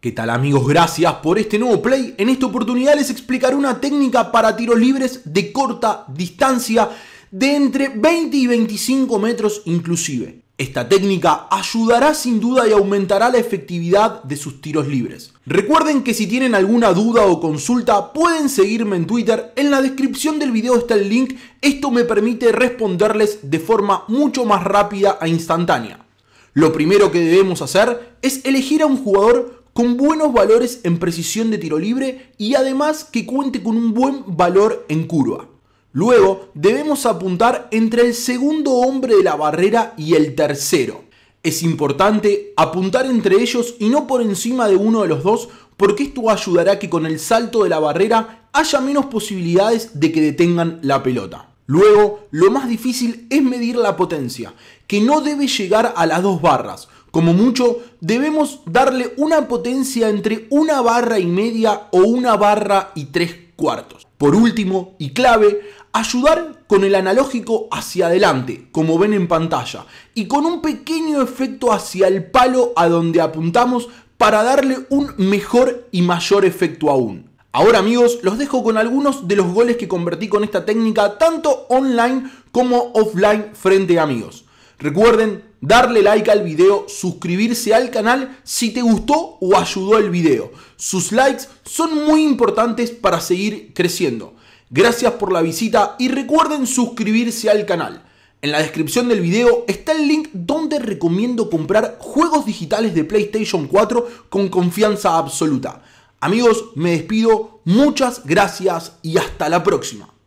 ¿Qué tal amigos? Gracias por este nuevo play. En esta oportunidad les explicaré una técnica para tiros libres de corta distancia de entre 20 y 25 metros inclusive. Esta técnica ayudará sin duda y aumentará la efectividad de sus tiros libres. Recuerden que si tienen alguna duda o consulta pueden seguirme en Twitter, en la descripción del video está el link, esto me permite responderles de forma mucho más rápida e instantánea. Lo primero que debemos hacer es elegir a un jugador con buenos valores en precisión de tiro libre y además que cuente con un buen valor en curva. Luego debemos apuntar entre el segundo hombre de la barrera y el tercero. Es importante apuntar entre ellos y no por encima de uno de los dos porque esto ayudará a que con el salto de la barrera haya menos posibilidades de que detengan la pelota. Luego, lo más difícil es medir la potencia, que no debe llegar a las dos barras, como mucho, debemos darle una potencia entre una barra y media o una barra y tres cuartos. Por último, y clave, ayudar con el analógico hacia adelante, como ven en pantalla, y con un pequeño efecto hacia el palo a donde apuntamos para darle un mejor y mayor efecto aún. Ahora amigos, los dejo con algunos de los goles que convertí con esta técnica tanto online como offline frente a amigos. Recuerden darle like al video, suscribirse al canal si te gustó o ayudó el video. Sus likes son muy importantes para seguir creciendo. Gracias por la visita y recuerden suscribirse al canal. En la descripción del video está el link donde recomiendo comprar juegos digitales de PlayStation 4 con confianza absoluta. Amigos, me despido, muchas gracias y hasta la próxima.